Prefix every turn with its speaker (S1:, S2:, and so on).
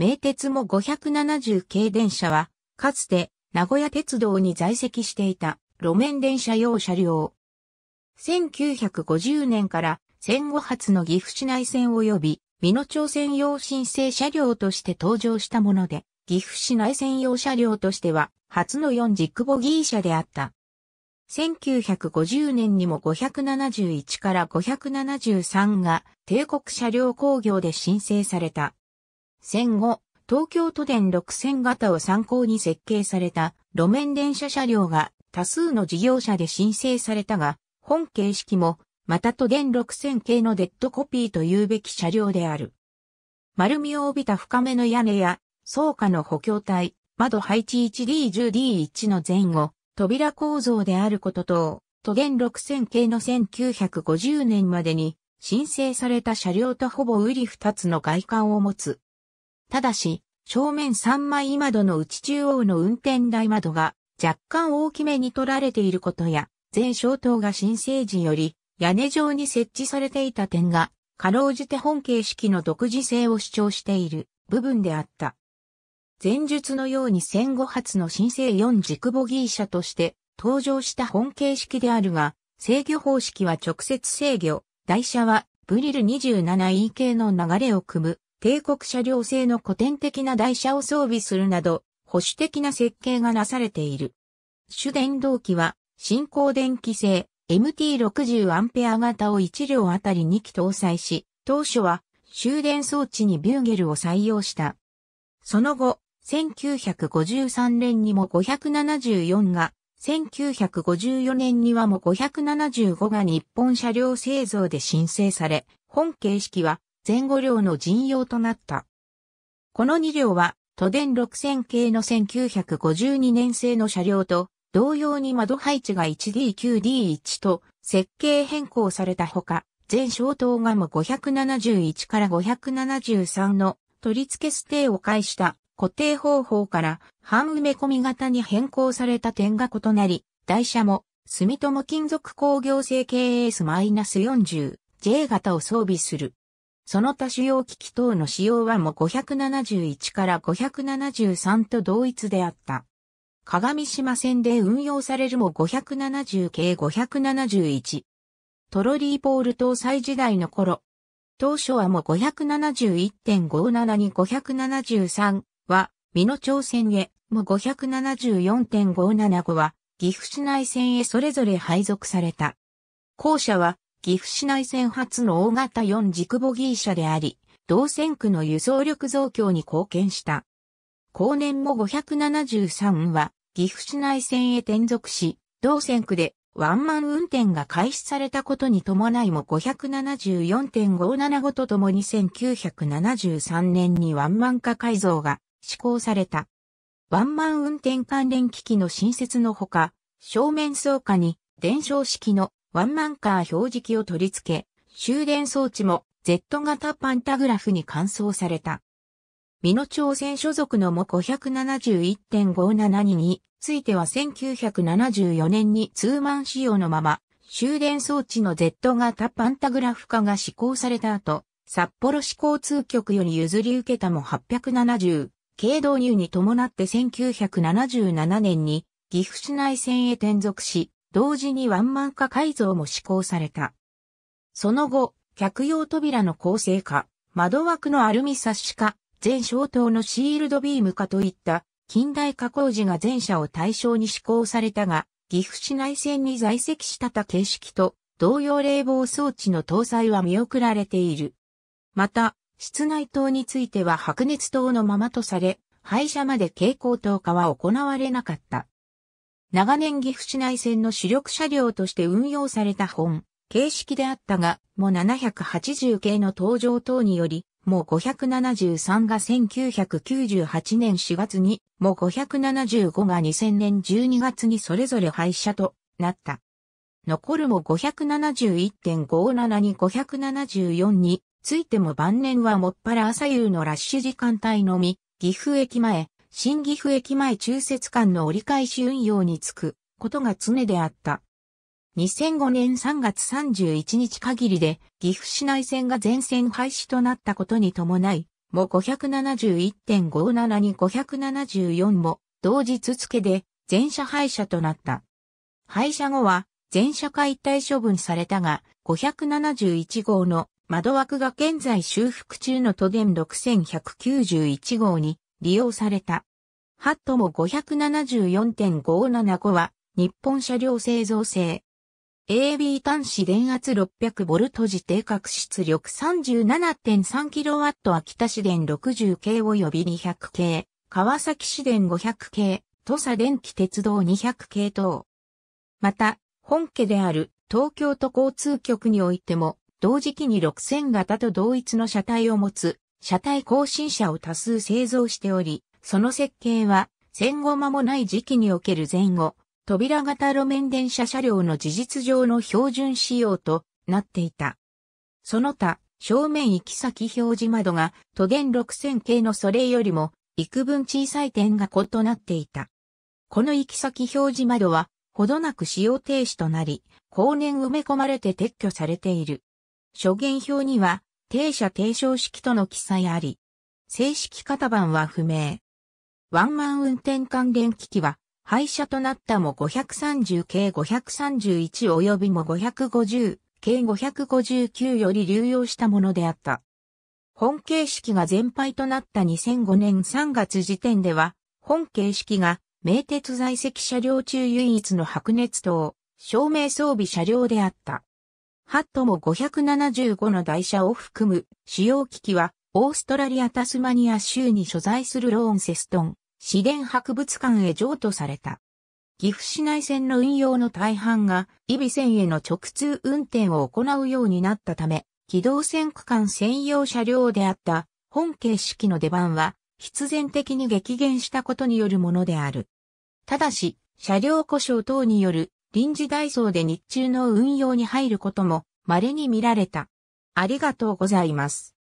S1: 名鉄も570系電車は、かつて名古屋鉄道に在籍していた路面電車用車両。1950年から戦後初の岐阜市内線及び美濃町線用申請車両として登場したもので、岐阜市内専用車両としては初の4軸ボギー車であった。1950年にも571から573が帝国車両工業で申請された。戦後、東京都電6000型を参考に設計された路面電車車両が多数の事業者で申請されたが、本形式もまた都電6000系のデッドコピーと言うべき車両である。丸みを帯びた深めの屋根や、倉下の補強体、窓配置 1D10D1 の前後、扉構造であること等、都電6000系の1950年までに申請された車両とほぼ売り二つの外観を持つただし、正面3枚窓の内中央の運転台窓が若干大きめに取られていることや、全消灯が新生時より屋根上に設置されていた点が、かろうじて本形式の独自性を主張している部分であった。前述のように戦後初の新生4軸ボギー車として登場した本形式であるが、制御方式は直接制御、台車はブリル 27E 系の流れを組む帝国車両製の古典的な台車を装備するなど、保守的な設計がなされている。主電動機は、新光電機製 MT60 アンペア型を1両あたり2機搭載し、当初は終電装置にビューゲルを採用した。その後、1953年にも574が、1954年にはも575が日本車両製造で申請され、本形式は前後両の陣用となった。この2両は、都電6000系の1952年製の車両と、同様に窓配置が 1D9D1 と設計変更されたほか、全小灯ガム571から573の取り付けステーを介した固定方法から半埋め込み型に変更された点が異なり、台車も住友金属工業製 KS-40J 型を装備する。その他主要機器等の使用はも571から573と同一であった。鏡島線で運用されるも570系571。トロリーポール搭載時代の頃。当初はも571.57に573は、美濃町線へ、も574.575は、岐阜市内線へそれぞれ配属された。後者は、岐阜市内線初の大型4軸ボギー車であり、同線区の輸送力増強に貢献した。後年も573は岐阜市内線へ転属し、同線区でワンマン運転が開始されたことに伴いも574.57 5とともに1973年にワンマン化改造が施行された。ワンマン運転関連機器の新設のほか、正面倉下に伝承式のワンマンカー表示器を取り付け、終電装置も Z 型パンタグラフに換装された。美濃朝鮮所属のも571.57については1974年にツーマン仕様のまま、終電装置の Z 型パンタグラフ化が施行された後、札幌市交通局より譲り受けたも870、軽導入に伴って1977年に岐阜市内線へ転属し、同時にワンマン化改造も施行された。その後、客用扉の構成化、窓枠のアルミサッシ化、全消灯のシールドビーム化といった近代化工事が全社を対象に施行されたが、岐阜市内線に在籍したた形式と同様冷房装置の搭載は見送られている。また、室内灯については白熱灯のままとされ、廃車まで蛍光灯化は行われなかった。長年岐阜市内線の主力車両として運用された本、形式であったが、も780系の登場等により、もう573が1998年4月に、もう575が2000年12月にそれぞれ廃車となった。残るも571.57に574についても晩年はもっぱら朝夕のラッシュ時間帯のみ、岐阜駅前、新岐阜駅前中節間の折り返し運用につくことが常であった。2005年3月31日限りで岐阜市内線が全線廃止となったことに伴い、も571.57に574も同日付で全車廃車となった。廃車後は全車解体処分されたが、571号の窓枠が現在修復中の都電6191号に利用された。ハットも574.575は日本車両製造製。AB 端子電圧 600V 時低角出力 37.3kW 秋田市電60系及び200系、川崎市電500系、土佐電気鉄道200系等。また、本家である東京都交通局においても、同時期に6000型と同一の車体を持つ車体更新車を多数製造しており、その設計は戦後間もない時期における前後、扉型路面電車車両の事実上の標準仕様となっていた。その他、正面行き先表示窓が都電6000系のそれよりも幾分小さい点が異なっていた。この行き先表示窓はほどなく使用停止となり、後年埋め込まれて撤去されている。諸言表には停車停車式との記載あり、正式型番は不明。ワンマン運転関連機器は、廃車となったも530系531及びも550系559より流用したものであった。本形式が全廃となった2005年3月時点では、本形式が名鉄在籍車両中唯一の白熱灯、照明装備車両であった。ハットも575の台車を含む使用機器は、オーストラリア・タスマニア州に所在するローンセストン、市電博物館へ譲渡された。岐阜市内線の運用の大半が、ビセ線への直通運転を行うようになったため、機動線区間専用車両であった本形式の出番は必然的に激減したことによるものである。ただし、車両故障等による臨時ダイソーで日中の運用に入ることも稀に見られた。ありがとうございます。